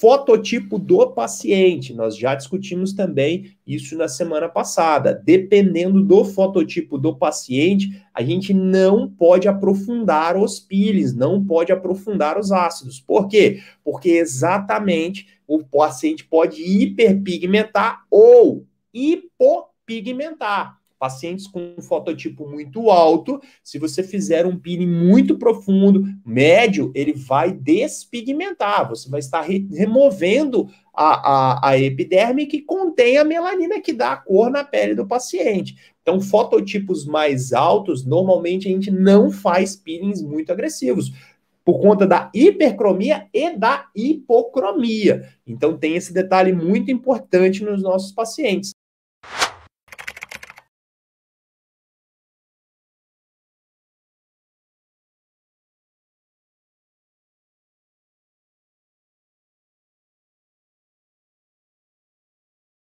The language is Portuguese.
fototipo do paciente. Nós já discutimos também isso na semana passada. Dependendo do fototipo do paciente, a gente não pode aprofundar os peelings, não pode aprofundar os ácidos. Por quê? Porque exatamente o paciente pode hiperpigmentar ou hipopigmentar pacientes com um fototipo muito alto, se você fizer um peeling muito profundo, médio, ele vai despigmentar, você vai estar re removendo a, a, a, epiderme que contém a melanina que dá a cor na pele do paciente. Então, fototipos mais altos, normalmente a gente não faz peelings muito agressivos por conta da hipercromia e da hipocromia. Então, tem esse detalhe muito importante nos nossos pacientes.